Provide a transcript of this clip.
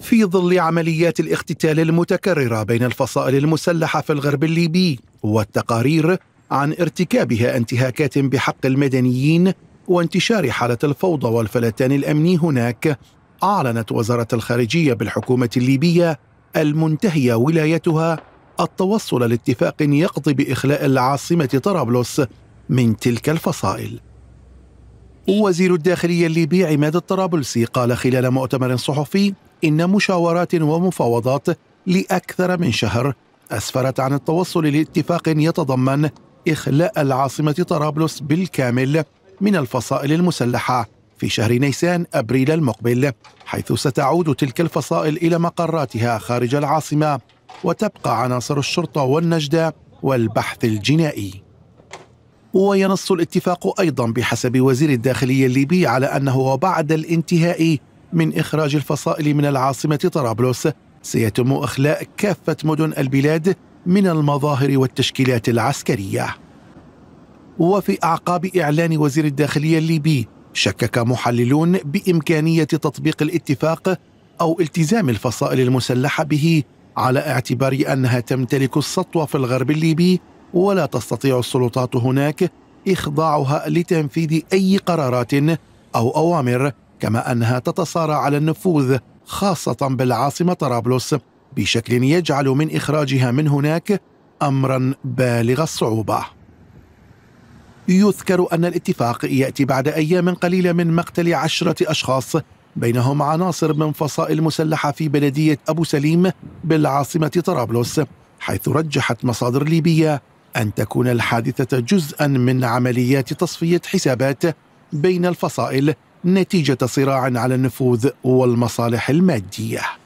في ظل عمليات الاختتال المتكرره بين الفصائل المسلحه في الغرب الليبي والتقارير عن ارتكابها انتهاكات بحق المدنيين وانتشار حاله الفوضى والفلتان الامني هناك اعلنت وزاره الخارجيه بالحكومه الليبيه المنتهيه ولايتها التوصل لاتفاق يقضي باخلاء العاصمه طرابلس من تلك الفصائل وزير الداخليه الليبي عماد الطرابلسي قال خلال مؤتمر صحفي إن مشاورات ومفاوضات لأكثر من شهر أسفرت عن التوصل لاتفاق يتضمن إخلاء العاصمة طرابلس بالكامل من الفصائل المسلحة في شهر نيسان أبريل المقبل حيث ستعود تلك الفصائل إلى مقراتها خارج العاصمة وتبقى عناصر الشرطة والنجدة والبحث الجنائي وينص الاتفاق أيضا بحسب وزير الداخلية الليبي على أنه وبعد الانتهاء من إخراج الفصائل من العاصمة طرابلس سيتم إخلاء كافة مدن البلاد من المظاهر والتشكيلات العسكرية وفي أعقاب إعلان وزير الداخلية الليبي شكك محللون بإمكانية تطبيق الاتفاق أو التزام الفصائل المسلحة به على اعتبار أنها تمتلك السطوة في الغرب الليبي ولا تستطيع السلطات هناك إخضاعها لتنفيذ أي قرارات أو أوامر كما أنها تتصارع على النفوذ خاصة بالعاصمة طرابلس بشكل يجعل من إخراجها من هناك أمرا بالغ الصعوبة يذكر أن الاتفاق يأتي بعد أيام قليلة من مقتل عشرة أشخاص بينهم عناصر من فصائل مسلحة في بلدية أبو سليم بالعاصمة طرابلس حيث رجحت مصادر ليبية أن تكون الحادثة جزءا من عمليات تصفية حسابات بين الفصائل نتيجه صراع على النفوذ والمصالح الماديه